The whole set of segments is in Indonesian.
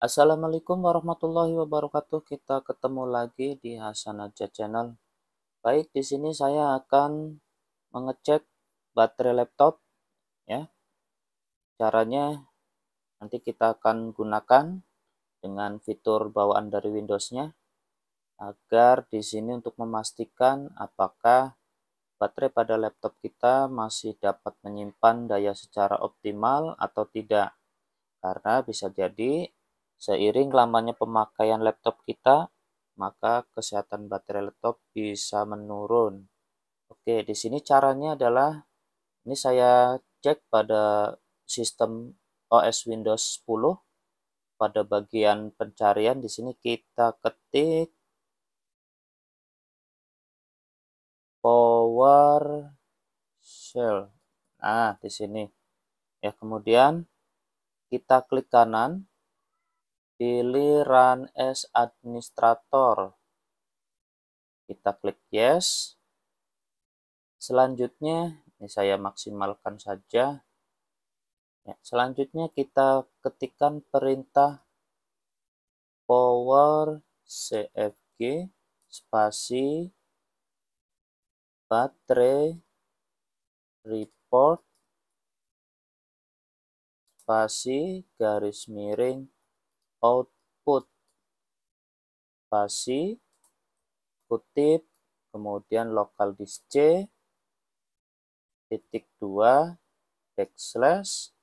Assalamualaikum warahmatullahi wabarakatuh. Kita ketemu lagi di Hasan Aja Channel. Baik, di sini saya akan mengecek baterai laptop ya. Caranya nanti kita akan gunakan dengan fitur bawaan dari Windows-nya agar di sini untuk memastikan apakah baterai pada laptop kita masih dapat menyimpan daya secara optimal atau tidak. Karena bisa jadi Seiring lamanya pemakaian laptop kita, maka kesehatan baterai laptop bisa menurun. Oke, di sini caranya adalah ini saya cek pada sistem OS Windows 10 pada bagian pencarian di sini kita ketik power shell. Nah, di sini. Ya, kemudian kita klik kanan Pilih Run as Administrator. Kita klik Yes. Selanjutnya, ini saya maksimalkan saja. Ya, selanjutnya kita ketikkan perintah power cfg spasi baterai report spasi garis miring output spasi kutip kemudian lokal disk C titik 2 backslash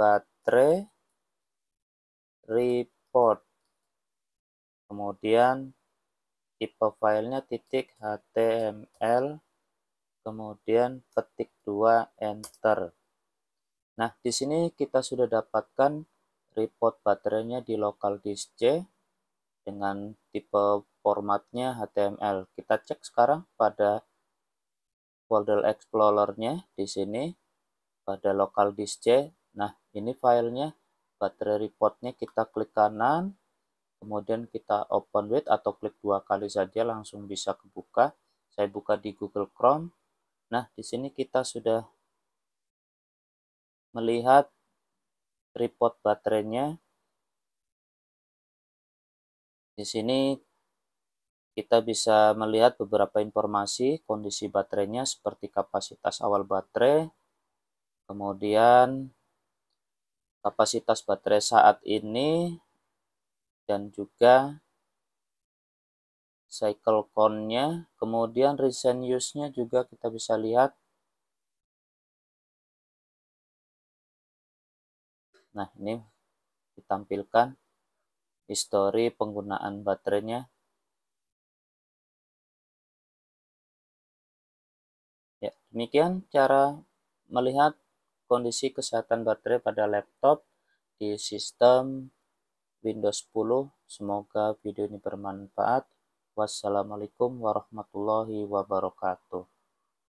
baterai report kemudian tipe filenya titik html kemudian ketik 2 enter nah di sini kita sudah dapatkan report baterainya di local disk C dengan tipe formatnya HTML. Kita cek sekarang pada folder explorer-nya di sini pada local disk C. Nah, ini filenya baterai reportnya kita klik kanan, kemudian kita open with atau klik dua kali saja langsung bisa kebuka. Saya buka di Google Chrome. Nah, di sini kita sudah melihat report baterainya di sini kita bisa melihat beberapa informasi kondisi baterainya seperti kapasitas awal baterai, kemudian kapasitas baterai saat ini, dan juga cycle count-nya, kemudian recent use-nya juga kita bisa lihat Nah, ini ditampilkan histori penggunaan baterainya. Ya, demikian cara melihat kondisi kesehatan baterai pada laptop di sistem Windows 10. Semoga video ini bermanfaat. Wassalamualaikum warahmatullahi wabarakatuh.